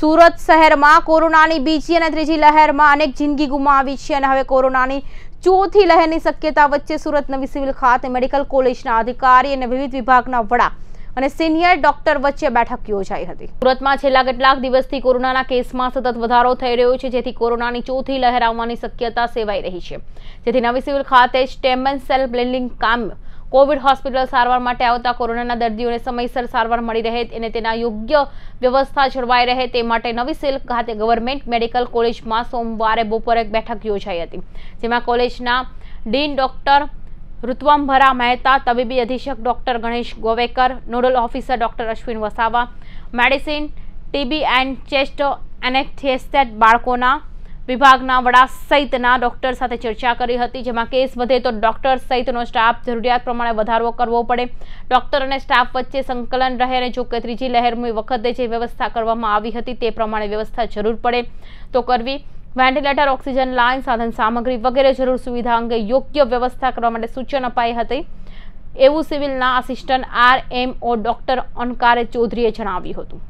સુરત શહેરમાં કોરોનાની બીજી અને ત્રીજી લહેરમાં અનેક જિંદગી ગુમાવી છે અને હવે કોરોનાની ચોથી લહેરની શક્યતા વચ્ચે સુરત નવી સિવિલ ખાતે મેડિકલ કોલેજના અધિકારી અને વિવિધ વિભાગના વડા અને સિનિયર ડોક્ટર વચ્ચે બેઠક યોજાઈ હતી સુરતમાં છેલ્લા કેટલાક દિવસથી કોરોનાના કેસમાં સતત વધારો થઈ રહ્યો છે જેથી કોરોનાની ચોથી લહેર આવવાની શક્યતા સેવાઈ રહી છે જેથી નવી સિવિલ ખાતે સ્ટેમન સેલ બ્લેન્ડિંગ કામ કોવિડ હોસ્પિટલ સારવાર માટે આવતા કોરોનાના દર્દીઓને સમયસર સારવાર મળી રહે તે અને તેના યોગ્ય વ્યવસ્થા ચળવાય રહે તે માટે નવી સેલ ખાતે ગવર્નમેન્ટ મેડિકલ કોલેજમાં સોમવારે બોપર એક બેઠક યોજાય હતી જેમાં કોલેજના ડીન ડોક્ટર ઋત્વં ભરા મહેતા તબીબી અધિષક doctor Ganesh Govekar nodal officer doctor Ashwin Vasava medicine TB and chest અને ચેસ્ટ એટ બાર્કોના વિભાગના વડા સહિતના ડોક્ટર સાથે ચર્ચા કરી હતી જેમાં કેસ વધે તો ડોક્ટર સહિતનો સ્ટાફ જરૂરિયાત પ્રમાણે વધારો કરવો પડે ડોક્ટર અને સ્ટાફ વચ્ચે સંકલન રહે અને જો ત્રીજી લહેરમાંય વખત જે વ્યવસ્થા કરવામાં આવી હતી તે પ્રમાણે વ્યવસ્થા જરૂર પડે તો કરવી વેન્ટિલેટર ઓક્સિજન લાઇન સાધન સામગ્રી વગેરે જરૂર સુવિધાંગે યોગ્ય વ્યવસ્થા કરવામાં લે સૂચના પાઈ હતી એવું સિવિલના આસિસ્ટન્ટ આરએમઓ ડોક્ટર અંકારે ચૌધરીએ જણાવ્યું હતું